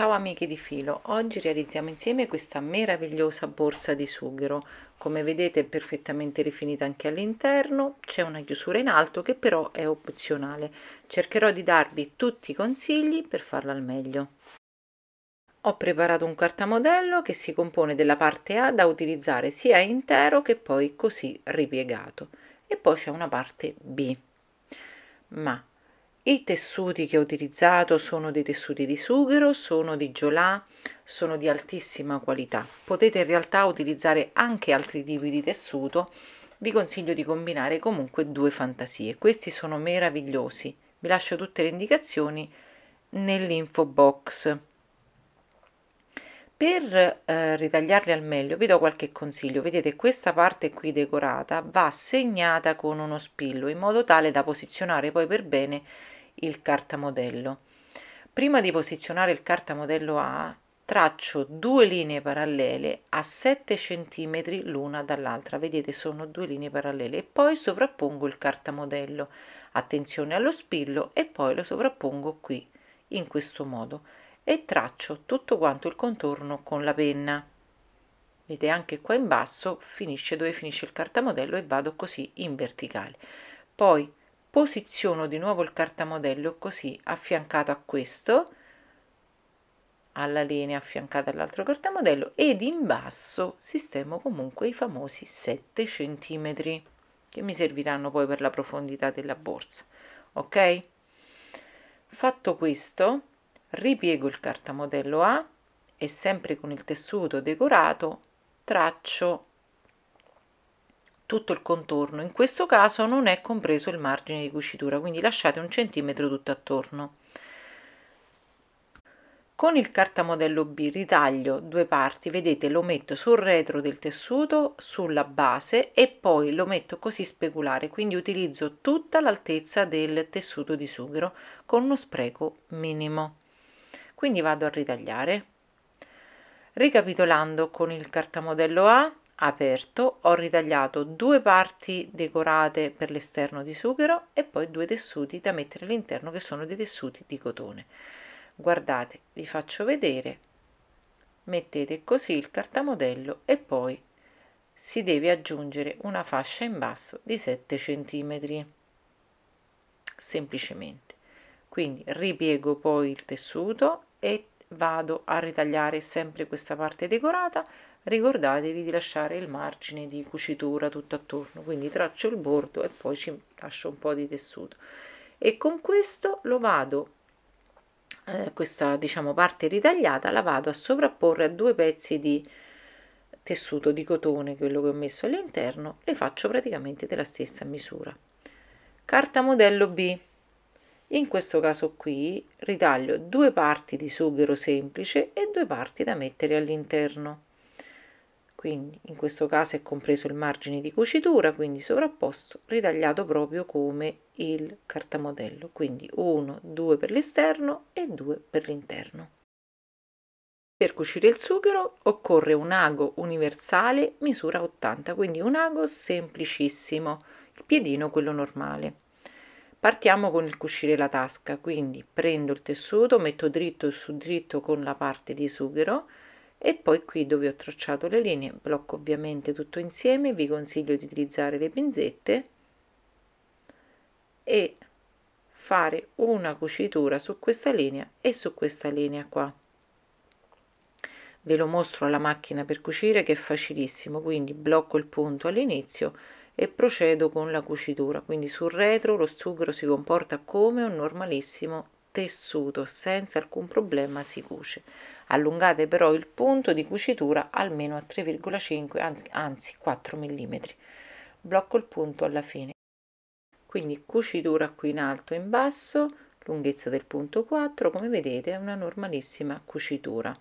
Ciao amiche di filo, oggi realizziamo insieme questa meravigliosa borsa di sughero. Come vedete è perfettamente rifinita anche all'interno, c'è una chiusura in alto che però è opzionale. Cercherò di darvi tutti i consigli per farla al meglio. Ho preparato un cartamodello che si compone della parte A da utilizzare sia intero che poi così ripiegato e poi c'è una parte B. Ma i tessuti che ho utilizzato sono dei tessuti di sughero, sono di giolà, sono di altissima qualità. Potete in realtà utilizzare anche altri tipi di tessuto, vi consiglio di combinare comunque due fantasie. Questi sono meravigliosi, vi lascio tutte le indicazioni nell'info box. Per eh, ritagliarli al meglio vi do qualche consiglio. Vedete questa parte qui decorata va segnata con uno spillo in modo tale da posizionare poi per bene il cartamodello. Prima di posizionare il cartamodello A traccio due linee parallele a 7 cm l'una dall'altra. Vedete sono due linee parallele e poi sovrappongo il cartamodello. Attenzione allo spillo e poi lo sovrappongo qui in questo modo e traccio tutto quanto il contorno con la penna. Vedete anche qua in basso finisce dove finisce il cartamodello e vado così in verticale. Poi posiziono di nuovo il cartamodello così affiancato a questo, alla linea affiancata all'altro cartamodello ed in basso sistemo comunque i famosi 7 cm che mi serviranno poi per la profondità della borsa. Ok? Fatto questo, ripiego il cartamodello A e sempre con il tessuto decorato traccio tutto il contorno. In questo caso non è compreso il margine di cucitura, quindi lasciate un centimetro tutto attorno. Con il cartamodello B ritaglio due parti, vedete lo metto sul retro del tessuto, sulla base e poi lo metto così speculare, quindi utilizzo tutta l'altezza del tessuto di sughero con uno spreco minimo quindi vado a ritagliare. Ricapitolando con il cartamodello A, aperto, ho ritagliato due parti decorate per l'esterno di sughero e poi due tessuti da mettere all'interno che sono dei tessuti di cotone. Guardate, vi faccio vedere. Mettete così il cartamodello e poi si deve aggiungere una fascia in basso di 7 cm. Semplicemente. Quindi ripiego poi il tessuto e vado a ritagliare sempre questa parte decorata ricordatevi di lasciare il margine di cucitura tutto attorno quindi traccio il bordo e poi ci lascio un po' di tessuto e con questo lo vado eh, questa diciamo parte ritagliata la vado a sovrapporre a due pezzi di tessuto di cotone quello che ho messo all'interno le faccio praticamente della stessa misura carta modello B in questo caso qui ritaglio due parti di sughero semplice e due parti da mettere all'interno. Quindi in questo caso è compreso il margine di cucitura, quindi sovrapposto, ritagliato proprio come il cartamodello, quindi uno, due per l'esterno e due per l'interno. Per cucire il sughero occorre un ago universale misura 80, quindi un ago semplicissimo, il piedino quello normale partiamo con il cucire la tasca quindi prendo il tessuto metto dritto su dritto con la parte di sughero e poi qui dove ho tracciato le linee blocco ovviamente tutto insieme vi consiglio di utilizzare le pinzette e fare una cucitura su questa linea e su questa linea qua ve lo mostro alla macchina per cucire che è facilissimo quindi blocco il punto all'inizio e procedo con la cucitura. Quindi sul retro lo sughero si comporta come un normalissimo tessuto, senza alcun problema si cuce. Allungate però il punto di cucitura almeno a 3,5 anzi 4 mm. Blocco il punto alla fine. Quindi cucitura qui in alto e in basso, lunghezza del punto 4, come vedete è una normalissima cucitura.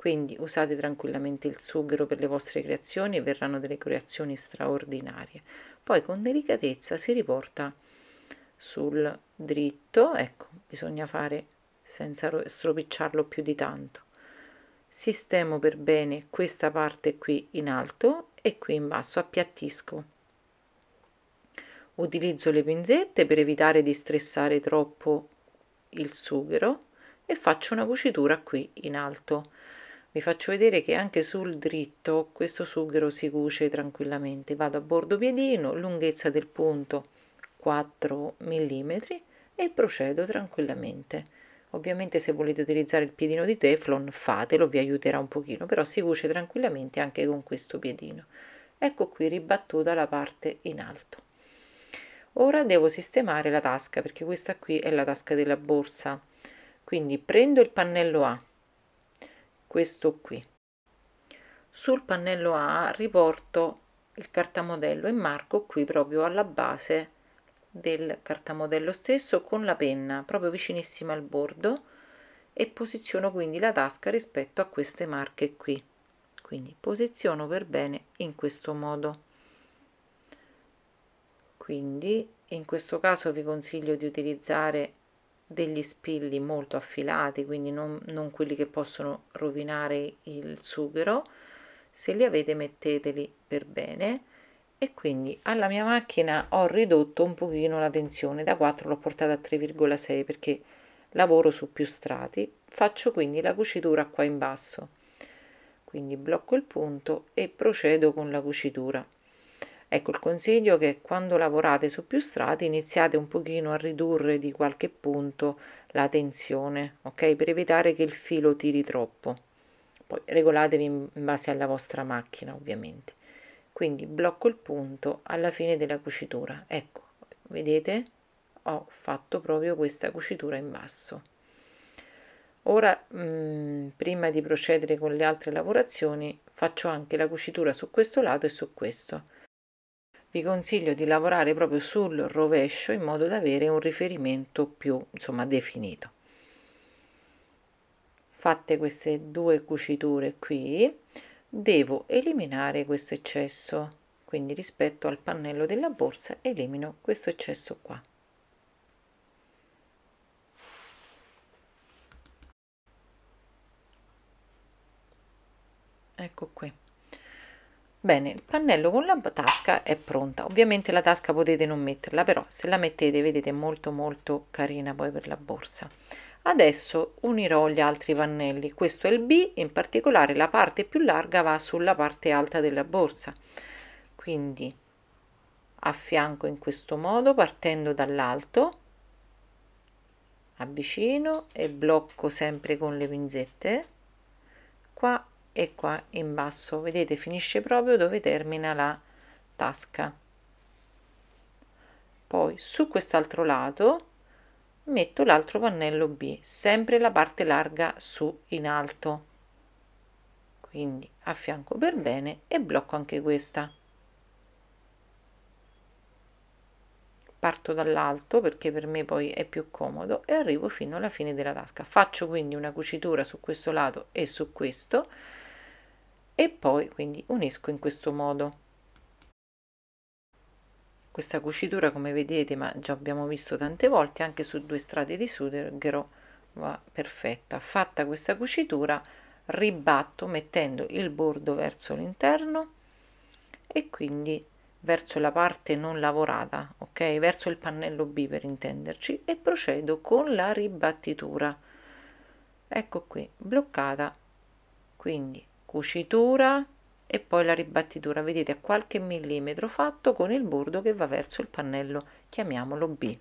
Quindi usate tranquillamente il sughero per le vostre creazioni e verranno delle creazioni straordinarie. Poi con delicatezza si riporta sul dritto, ecco, bisogna fare senza stropicciarlo più di tanto. Sistemo per bene questa parte qui in alto e qui in basso, appiattisco. Utilizzo le pinzette per evitare di stressare troppo il sughero e faccio una cucitura qui in alto vi faccio vedere che anche sul dritto questo sughero si cuce tranquillamente vado a bordo piedino lunghezza del punto 4 mm e procedo tranquillamente ovviamente se volete utilizzare il piedino di teflon fatelo vi aiuterà un pochino però si cuce tranquillamente anche con questo piedino ecco qui ribattuta la parte in alto ora devo sistemare la tasca perché questa qui è la tasca della borsa quindi prendo il pannello A questo qui. Sul pannello A riporto il cartamodello e marco qui proprio alla base del cartamodello stesso con la penna proprio vicinissima al bordo e posiziono quindi la tasca rispetto a queste marche qui quindi posiziono per bene in questo modo quindi in questo caso vi consiglio di utilizzare degli spilli molto affilati, quindi non, non quelli che possono rovinare il sughero. Se li avete metteteli per bene e quindi alla mia macchina ho ridotto un pochino la tensione, da 4 l'ho portata a 3,6 perché lavoro su più strati, faccio quindi la cucitura qua in basso. Quindi blocco il punto e procedo con la cucitura. Ecco, il consiglio che quando lavorate su più strati iniziate un pochino a ridurre di qualche punto la tensione, ok? Per evitare che il filo tiri troppo. Poi regolatevi in base alla vostra macchina, ovviamente. Quindi blocco il punto alla fine della cucitura. Ecco, vedete? Ho fatto proprio questa cucitura in basso. Ora, mh, mm, prima di procedere con le altre lavorazioni, faccio anche la cucitura su questo lato e su questo vi consiglio di lavorare proprio sul rovescio in modo da avere un riferimento più insomma definito fatte queste due cuciture qui devo eliminare questo eccesso quindi rispetto al pannello della borsa elimino questo eccesso qua ecco qui Bene, il pannello con la tasca è pronta. Ovviamente la tasca potete non metterla, però se la mettete vedete molto molto carina poi per la borsa. Adesso unirò gli altri pannelli. Questo è il B, in particolare la parte più larga va sulla parte alta della borsa. Quindi affianco in questo modo partendo dall'alto, avvicino e blocco sempre con le pinzette. Qua e qua in basso vedete finisce proprio dove termina la tasca poi su quest'altro lato metto l'altro pannello b sempre la parte larga su in alto quindi affianco per bene e blocco anche questa parto dall'alto perché per me poi è più comodo e arrivo fino alla fine della tasca faccio quindi una cucitura su questo lato e su questo e poi quindi unisco in questo modo questa cucitura come vedete ma già abbiamo visto tante volte anche su due strati di sughero va perfetta fatta questa cucitura ribatto mettendo il bordo verso l'interno e quindi verso la parte non lavorata ok verso il pannello b per intenderci e procedo con la ribattitura ecco qui bloccata quindi cucitura e poi la ribattitura vedete a qualche millimetro fatto con il bordo che va verso il pannello chiamiamolo B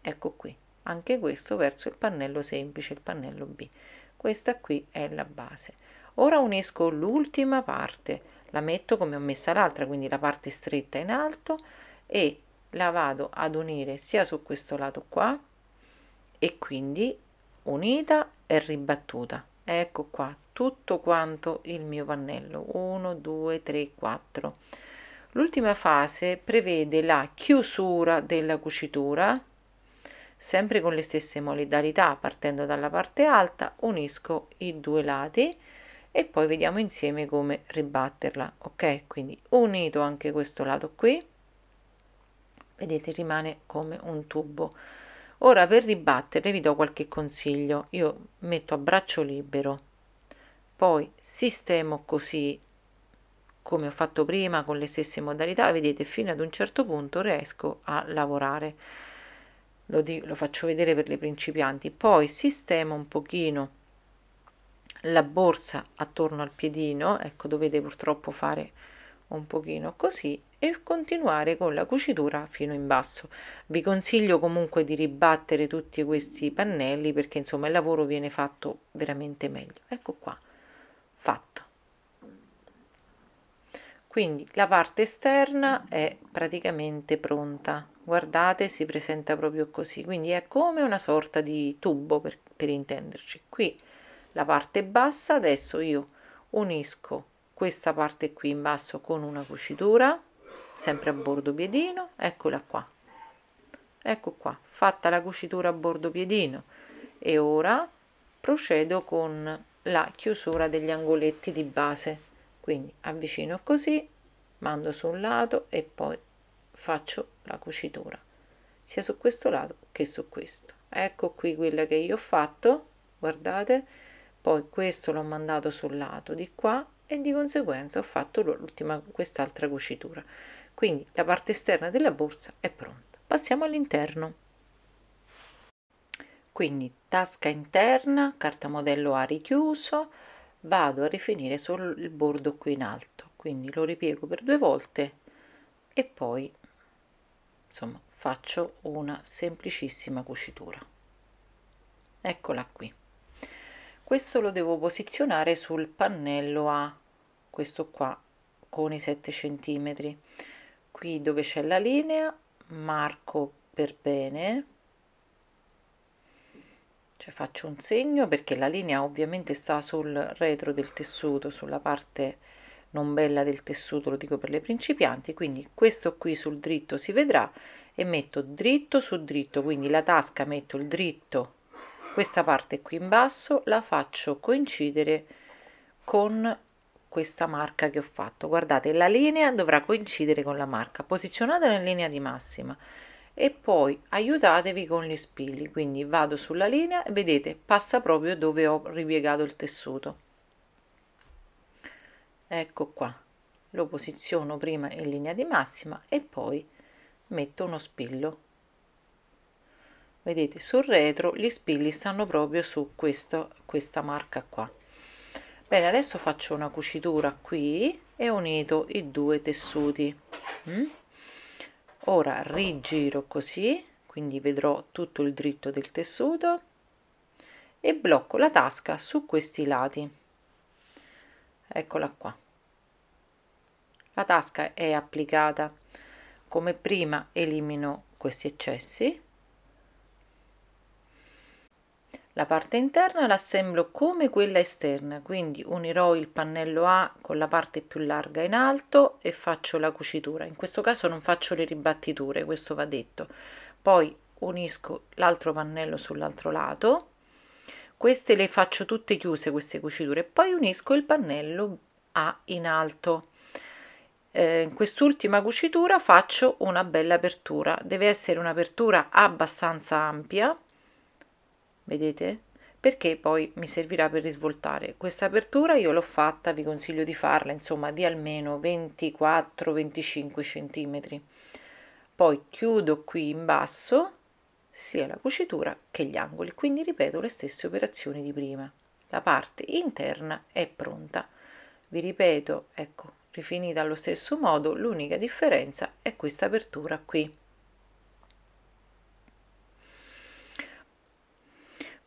ecco qui anche questo verso il pannello semplice il pannello B questa qui è la base ora unisco l'ultima parte la metto come ho messa l'altra quindi la parte stretta in alto e la vado ad unire sia su questo lato qua e quindi unita e ribattuta ecco qua tutto quanto il mio pannello 1 2 3 4 l'ultima fase prevede la chiusura della cucitura sempre con le stesse modalità partendo dalla parte alta unisco i due lati e poi vediamo insieme come ribatterla ok quindi unito anche questo lato qui vedete rimane come un tubo ora per ribattere vi do qualche consiglio io metto a braccio libero poi sistemo così come ho fatto prima con le stesse modalità vedete fino ad un certo punto riesco a lavorare lo, di, lo faccio vedere per le principianti poi sistemo un pochino la borsa attorno al piedino ecco dovete purtroppo fare un pochino così e continuare con la cucitura fino in basso vi consiglio comunque di ribattere tutti questi pannelli perché insomma il lavoro viene fatto veramente meglio ecco qua fatto. Quindi la parte esterna è praticamente pronta. Guardate, si presenta proprio così, quindi è come una sorta di tubo per, per intenderci. Qui la parte bassa, adesso io unisco questa parte qui in basso con una cucitura, sempre a bordo piedino, eccola qua. Ecco qua, fatta la cucitura a bordo piedino e ora procedo con la chiusura degli angoletti di base quindi avvicino così mando su un lato e poi faccio la cucitura sia su questo lato che su questo ecco qui quella che io ho fatto guardate poi questo l'ho mandato sul lato di qua e di conseguenza ho fatto l'ultima quest'altra cucitura quindi la parte esterna della borsa è pronta passiamo all'interno quindi tasca interna carta modello a richiuso vado a rifinire sul bordo qui in alto quindi lo ripiego per due volte e poi insomma faccio una semplicissima cucitura eccola qui questo lo devo posizionare sul pannello a questo qua con i 7 centimetri qui dove c'è la linea marco per bene cioè faccio un segno perché la linea ovviamente sta sul retro del tessuto sulla parte non bella del tessuto lo dico per le principianti quindi questo qui sul dritto si vedrà e metto dritto su dritto quindi la tasca metto il dritto questa parte qui in basso la faccio coincidere con questa marca che ho fatto guardate la linea dovrà coincidere con la marca posizionata in linea di massima e poi aiutatevi con gli spilli quindi vado sulla linea e vedete passa proprio dove ho ripiegato il tessuto ecco qua lo posiziono prima in linea di massima e poi metto uno spillo vedete sul retro gli spilli stanno proprio su questo, questa marca qua bene adesso faccio una cucitura qui e unito i due tessuti mm? ora rigiro così quindi vedrò tutto il dritto del tessuto e blocco la tasca su questi lati eccola qua la tasca è applicata come prima elimino questi eccessi La parte interna l'assemblo come quella esterna, quindi unirò il pannello A con la parte più larga in alto e faccio la cucitura. In questo caso non faccio le ribattiture, questo va detto. Poi unisco l'altro pannello sull'altro lato. Queste le faccio tutte chiuse queste cuciture, poi unisco il pannello A in alto. Eh, in quest'ultima cucitura faccio una bella apertura, deve essere un'apertura abbastanza ampia vedete? Perché poi mi servirà per risvoltare. Questa apertura io l'ho fatta, vi consiglio di farla, insomma, di almeno 24-25 cm. Poi chiudo qui in basso sia la cucitura che gli angoli, quindi ripeto le stesse operazioni di prima. La parte interna è pronta. Vi ripeto, ecco, rifinita allo stesso modo, l'unica differenza è questa apertura qui.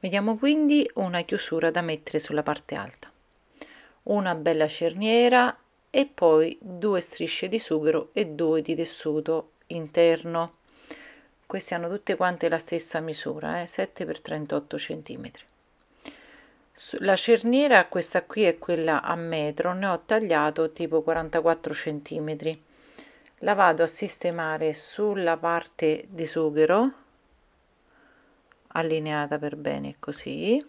Vediamo quindi una chiusura da mettere sulla parte alta. Una bella cerniera e poi due strisce di sughero e due di tessuto interno. Queste hanno tutte quante la stessa misura, eh? 7 x 38 cm. La cerniera, questa qui è quella a metro, ne ho tagliato tipo 44 cm. La vado a sistemare sulla parte di sughero allineata per bene così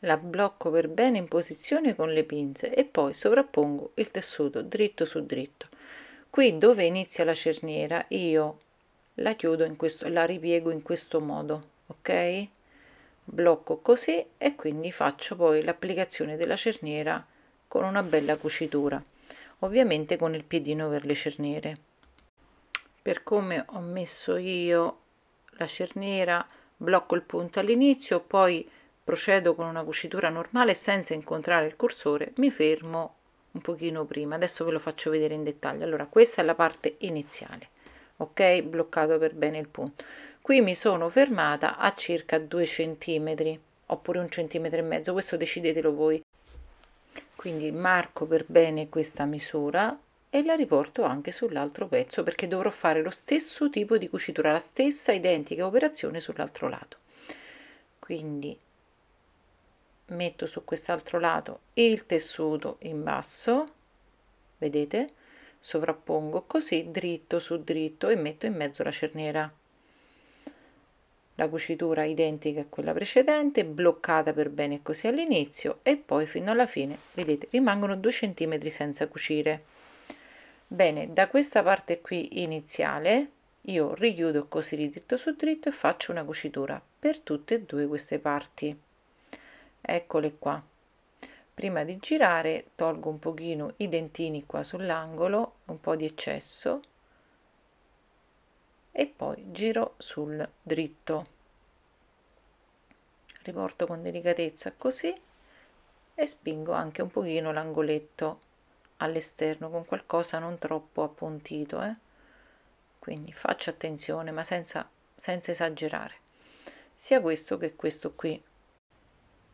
la blocco per bene in posizione con le pinze e poi sovrappongo il tessuto dritto su dritto qui dove inizia la cerniera io la chiudo in questo la ripiego in questo modo ok blocco così e quindi faccio poi l'applicazione della cerniera con una bella cucitura ovviamente con il piedino per le cerniere per come ho messo io la cerniera, blocco il punto all'inizio, poi procedo con una cucitura normale senza incontrare il cursore, mi fermo un pochino prima, adesso ve lo faccio vedere in dettaglio. Allora, questa è la parte iniziale, ok? Bloccato per bene il punto. Qui mi sono fermata a circa 2 cm oppure un centimetro e mezzo, questo decidetelo voi. Quindi marco per bene questa misura, e la riporto anche sull'altro pezzo perché dovrò fare lo stesso tipo di cucitura, la stessa identica operazione sull'altro lato. Quindi metto su quest'altro lato il tessuto in basso, vedete? Sovrappongo così dritto su dritto e metto in mezzo la cerniera. La cucitura identica a quella precedente, bloccata per bene così all'inizio e poi fino alla fine, vedete, rimangono 2 cm senza cucire bene da questa parte qui iniziale io richiudo così ridritto su dritto e faccio una cucitura per tutte e due queste parti eccole qua prima di girare tolgo un pochino i dentini qua sull'angolo un po di eccesso e poi giro sul dritto riporto con delicatezza così e spingo anche un pochino l'angoletto all'esterno con qualcosa non troppo appuntito eh? quindi faccia attenzione ma senza, senza esagerare sia questo che questo qui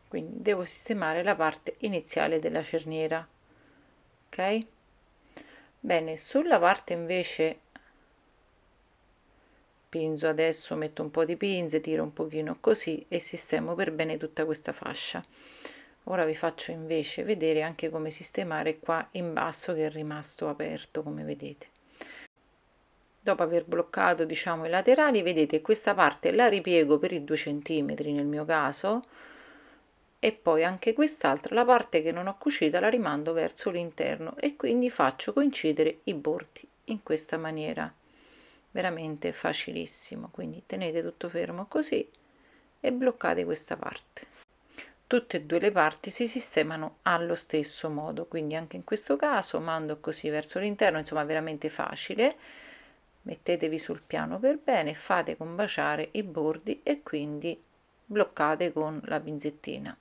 quindi devo sistemare la parte iniziale della cerniera ok bene sulla parte invece pinzo adesso metto un po di pinze tiro un pochino così e sistemo per bene tutta questa fascia ora vi faccio invece vedere anche come sistemare qua in basso che è rimasto aperto come vedete dopo aver bloccato diciamo i laterali vedete questa parte la ripiego per i 2 cm nel mio caso e poi anche quest'altra la parte che non ho cucita la rimando verso l'interno e quindi faccio coincidere i bordi in questa maniera veramente facilissimo quindi tenete tutto fermo così e bloccate questa parte tutte e due le parti si sistemano allo stesso modo quindi anche in questo caso mando così verso l'interno insomma veramente facile mettetevi sul piano per bene fate combaciare i bordi e quindi bloccate con la pinzettina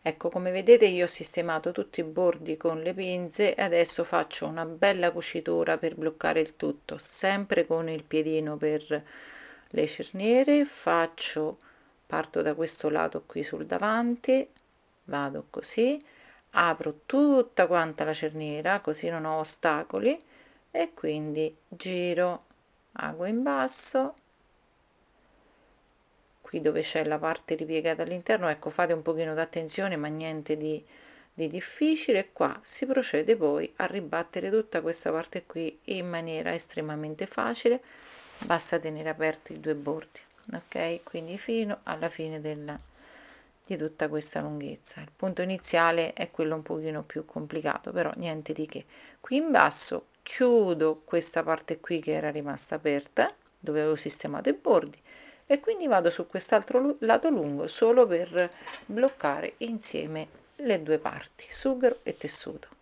ecco come vedete io ho sistemato tutti i bordi con le pinze e adesso faccio una bella cucitura per bloccare il tutto sempre con il piedino per le cerniere faccio parto da questo lato qui sul davanti vado così apro tutta quanta la cerniera così non ho ostacoli e quindi giro ago in basso qui dove c'è la parte ripiegata all'interno ecco fate un pochino d'attenzione ma niente di, di difficile qua si procede poi a ribattere tutta questa parte qui in maniera estremamente facile basta tenere aperti i due bordi ok quindi fino alla fine della, di tutta questa lunghezza il punto iniziale è quello un pochino più complicato però niente di che qui in basso chiudo questa parte qui che era rimasta aperta dove avevo sistemato i bordi e quindi vado su quest'altro lato lungo solo per bloccare insieme le due parti sughero e tessuto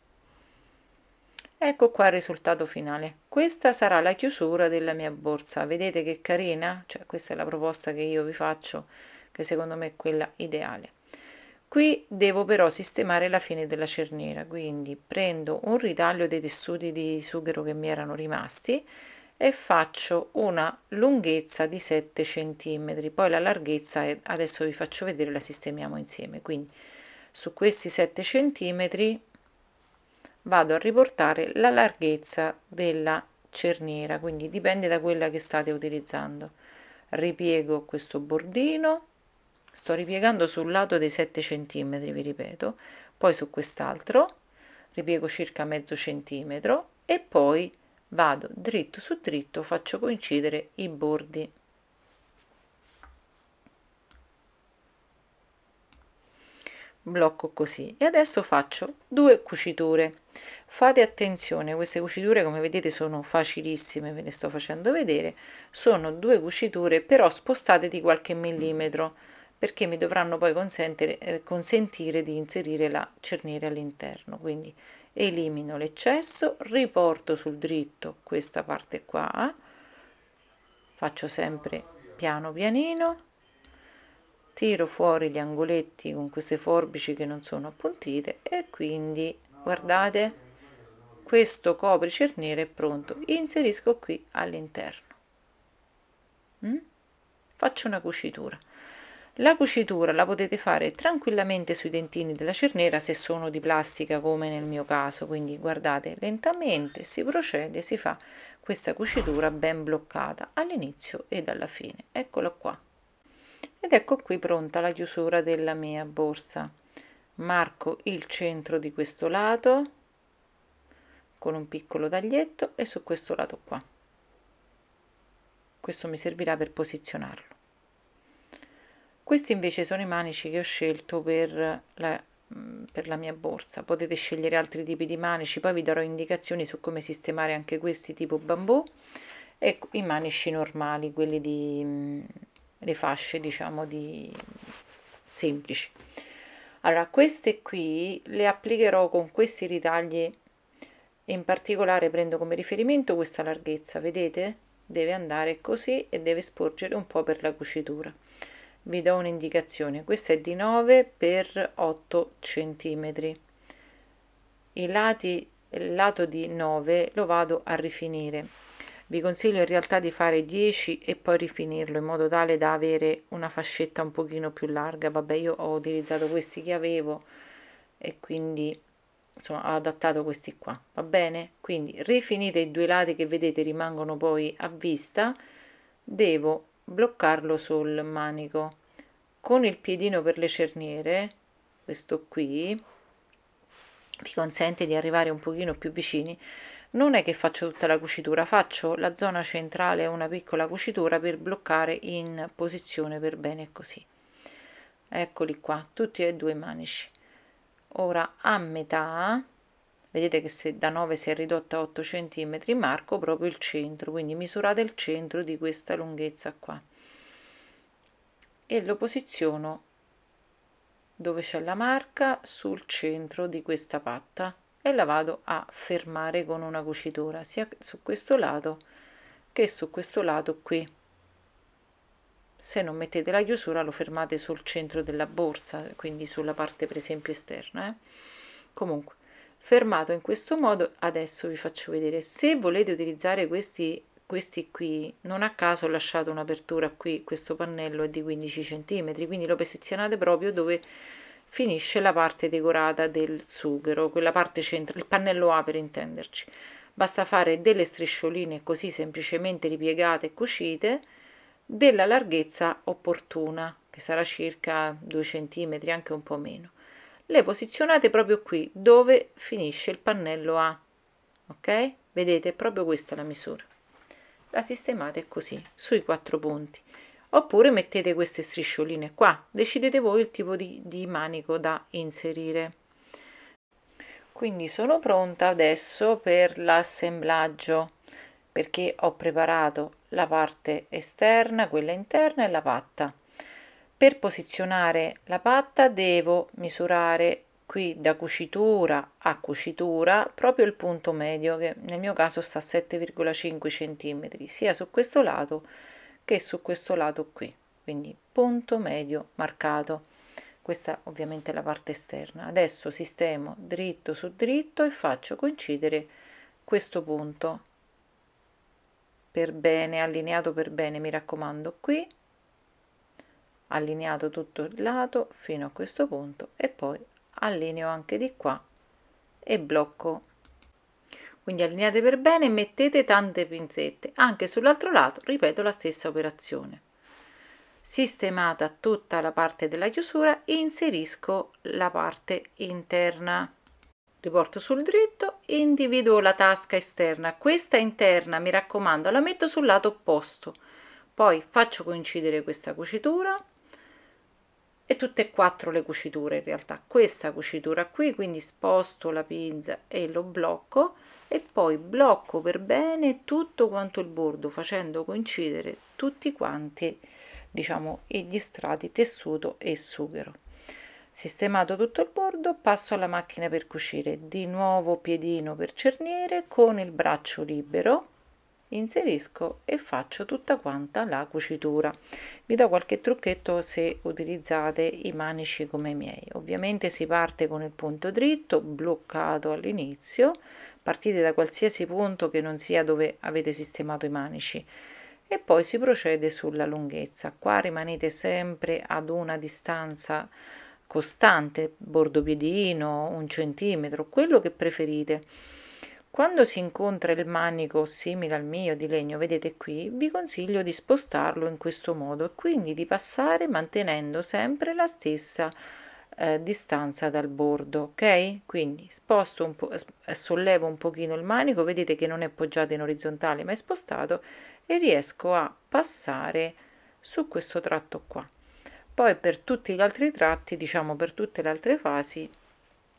Ecco qua il risultato finale. Questa sarà la chiusura della mia borsa. Vedete che carina? Cioè, questa è la proposta che io vi faccio, che secondo me è quella ideale. Qui devo però sistemare la fine della cerniera, quindi prendo un ritaglio dei tessuti di sughero che mi erano rimasti e faccio una lunghezza di 7 cm, poi la larghezza adesso vi faccio vedere, la sistemiamo insieme. Quindi su questi 7 cm vado a riportare la larghezza della cerniera quindi dipende da quella che state utilizzando ripiego questo bordino sto ripiegando sul lato dei 7 centimetri vi ripeto poi su quest'altro ripiego circa mezzo centimetro e poi vado dritto su dritto faccio coincidere i bordi blocco così e adesso faccio due cuciture fate attenzione queste cuciture come vedete sono facilissime ve le sto facendo vedere sono due cuciture però spostate di qualche millimetro perché mi dovranno poi consentire, eh, consentire di inserire la cerniera all'interno quindi elimino l'eccesso riporto sul dritto questa parte qua faccio sempre piano pianino tiro fuori gli angoletti con queste forbici che non sono appuntite e quindi guardate questo coprice nero è pronto inserisco qui all'interno mm? faccio una cucitura la cucitura la potete fare tranquillamente sui dentini della cernera se sono di plastica come nel mio caso, quindi guardate lentamente, si procede, si fa questa cucitura ben bloccata all'inizio ed alla fine. Eccola qua ed ecco qui pronta la chiusura della mia borsa marco il centro di questo lato con un piccolo taglietto e su questo lato qua questo mi servirà per posizionarlo questi invece sono i manici che ho scelto per la, mm, per la mia borsa potete scegliere altri tipi di manici poi vi darò indicazioni su come sistemare anche questi tipo bambù e i manici normali quelli di mm, le fasce diciamo di semplici allora queste qui le applicherò con questi ritagli in particolare prendo come riferimento questa larghezza vedete deve andare così e deve sporgere un po' per la cucitura vi do un'indicazione questa è di 9 x 8 centimetri i lati il lato di 9 lo vado a rifinire vi consiglio in realtà di fare 10 e poi rifinirlo in modo tale da avere una fascetta un pochino più larga. Vabbè, io ho utilizzato questi che avevo e quindi insomma ho adattato questi qua, va bene? Quindi rifinite i due lati che vedete rimangono poi a vista. Devo bloccarlo sul manico con il piedino per le cerniere, questo qui vi consente di arrivare un pochino più vicini non è che faccio tutta la cucitura, faccio la zona centrale una piccola cucitura per bloccare in posizione per bene così. Eccoli qua, tutti e due i manici. Ora a metà, vedete che se da 9 si è ridotta a 8 cm, marco proprio il centro, quindi misurate il centro di questa lunghezza qua. E lo posiziono dove c'è la marca sul centro di questa patta e la vado a fermare con una cucitura sia su questo lato che su questo lato qui se non mettete la chiusura lo fermate sul centro della borsa quindi sulla parte per esempio esterna eh? comunque fermato in questo modo adesso vi faccio vedere se volete utilizzare questi questi qui non a caso ho lasciato un'apertura qui questo pannello è di 15 cm quindi lo posizionate proprio dove finisce la parte decorata del sughero, quella parte centrale, il pannello A per intenderci. Basta fare delle striscioline così semplicemente ripiegate e cucite della larghezza opportuna, che sarà circa 2 cm, anche un po' meno. Le posizionate proprio qui, dove finisce il pannello A. Ok? Vedete, proprio questa la misura. La sistemate così, sui quattro punti oppure mettete queste striscioline qua decidete voi il tipo di, di manico da inserire quindi sono pronta adesso per l'assemblaggio perché ho preparato la parte esterna quella interna e la patta per posizionare la patta devo misurare qui da cucitura a cucitura proprio il punto medio che nel mio caso sta a 7,5 cm sia su questo lato che che su questo lato qui, quindi punto medio marcato. Questa ovviamente è la parte esterna. Adesso sistemo dritto su dritto e faccio coincidere questo punto per bene, allineato per bene, mi raccomando, qui allineato tutto il lato fino a questo punto e poi allineo anche di qua e blocco quindi allineate per bene e mettete tante pinzette. Anche sull'altro lato ripeto la stessa operazione. Sistemata tutta la parte della chiusura, inserisco la parte interna. Riporto sul dritto, individuo la tasca esterna. Questa interna, mi raccomando, la metto sul lato opposto. Poi faccio coincidere questa cucitura e tutte e quattro le cuciture in realtà questa cucitura qui quindi sposto la pinza e lo blocco e poi blocco per bene tutto quanto il bordo facendo coincidere tutti quanti diciamo gli strati tessuto e sughero sistemato tutto il bordo passo alla macchina per cucire di nuovo piedino per cerniere con il braccio libero inserisco e faccio tutta quanta la cucitura vi do qualche trucchetto se utilizzate i manici come i miei ovviamente si parte con il punto dritto bloccato all'inizio partite da qualsiasi punto che non sia dove avete sistemato i manici e poi si procede sulla lunghezza. Qua rimanete sempre ad una distanza costante, bordo piedino, un centimetro, quello che preferite. Quando si incontra il manico simile al mio di legno, vedete qui, vi consiglio di spostarlo in questo modo e quindi di passare mantenendo sempre la stessa eh, distanza dal bordo ok quindi sposto un po eh, sollevo un pochino il manico vedete che non è poggiato in orizzontale ma è spostato e riesco a passare su questo tratto qua poi per tutti gli altri tratti diciamo per tutte le altre fasi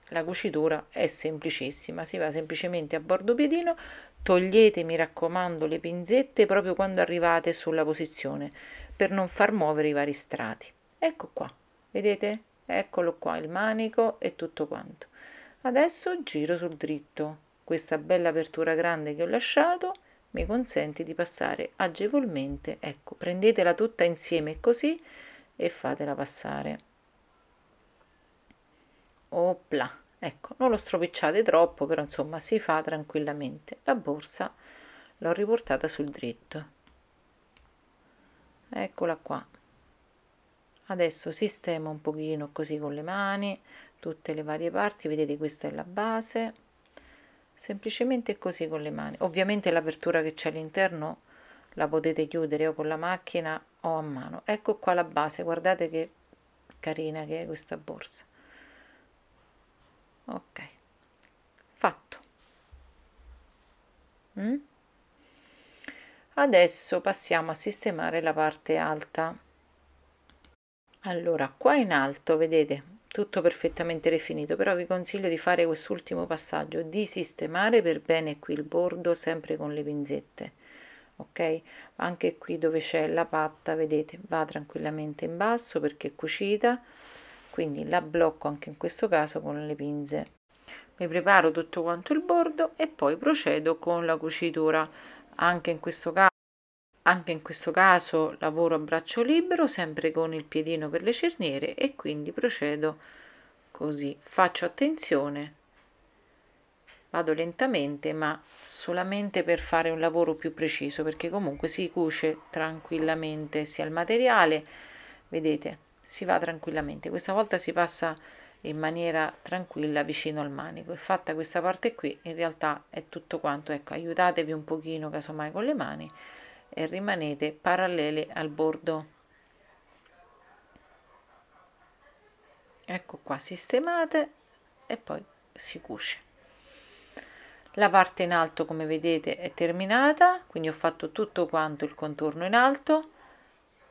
la cucitura è semplicissima si va semplicemente a bordo piedino togliete mi raccomando le pinzette proprio quando arrivate sulla posizione per non far muovere i vari strati ecco qua vedete Eccolo qua il manico e tutto quanto. Adesso giro sul dritto. Questa bella apertura grande che ho lasciato mi consente di passare agevolmente. Ecco, prendetela tutta insieme così e fatela passare. Opla, ecco, non lo stropicciate troppo, però insomma si fa tranquillamente. La borsa l'ho riportata sul dritto. Eccola qua adesso sistemo un pochino così con le mani tutte le varie parti vedete questa è la base semplicemente così con le mani ovviamente l'apertura che c'è all'interno la potete chiudere o con la macchina o a mano ecco qua la base guardate che carina che è questa borsa ok fatto mm? adesso passiamo a sistemare la parte alta allora qua in alto vedete tutto perfettamente rifinito però vi consiglio di fare quest'ultimo passaggio di sistemare per bene qui il bordo sempre con le pinzette ok anche qui dove c'è la patta vedete va tranquillamente in basso perché è cucita quindi la blocco anche in questo caso con le pinze mi preparo tutto quanto il bordo e poi procedo con la cucitura anche in questo caso anche in questo caso lavoro a braccio libero, sempre con il piedino per le cerniere e quindi procedo così. Faccio attenzione, vado lentamente ma solamente per fare un lavoro più preciso perché comunque si cuce tranquillamente sia il materiale, vedete, si va tranquillamente. Questa volta si passa in maniera tranquilla vicino al manico e fatta questa parte qui in realtà è tutto quanto ecco aiutatevi un pochino casomai con le mani e rimanete parallele al bordo. Ecco qua, sistemate e poi si cuce. La parte in alto, come vedete, è terminata, quindi ho fatto tutto quanto il contorno in alto.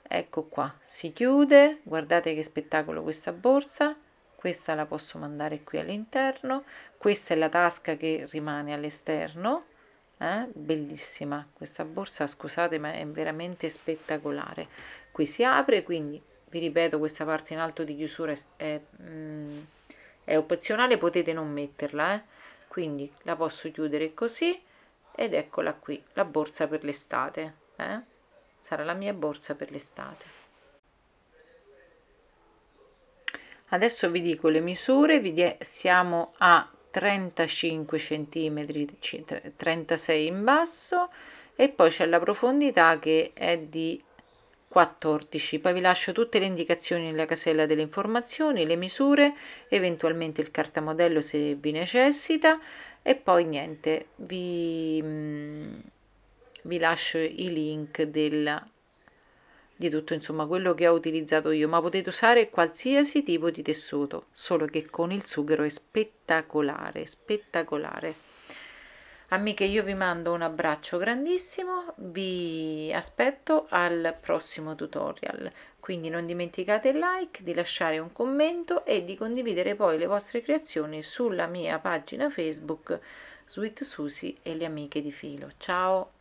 Ecco qua, si chiude, guardate che spettacolo questa borsa. Questa la posso mandare qui all'interno, questa è la tasca che rimane all'esterno eh? bellissima questa borsa scusate ma è veramente spettacolare qui si apre quindi vi ripeto questa parte in alto di chiusura è, mm, è opzionale potete non metterla eh? quindi la posso chiudere così ed eccola qui la borsa per l'estate eh? sarà la mia borsa per l'estate adesso vi dico le misure vi siamo a 35 cm 36 in basso e poi c'è la profondità che è di 14 poi vi lascio tutte le indicazioni nella casella delle informazioni le misure eventualmente il cartamodello se vi necessita e poi niente vi, mm, vi lascio i link della di tutto insomma quello che ho utilizzato io, ma potete usare qualsiasi tipo di tessuto, solo che con il sughero è spettacolare, spettacolare. Amiche, io vi mando un abbraccio grandissimo, vi aspetto al prossimo tutorial. Quindi non dimenticate il like, di lasciare un commento e di condividere poi le vostre creazioni sulla mia pagina Facebook Sweet susie e le amiche di filo. Ciao!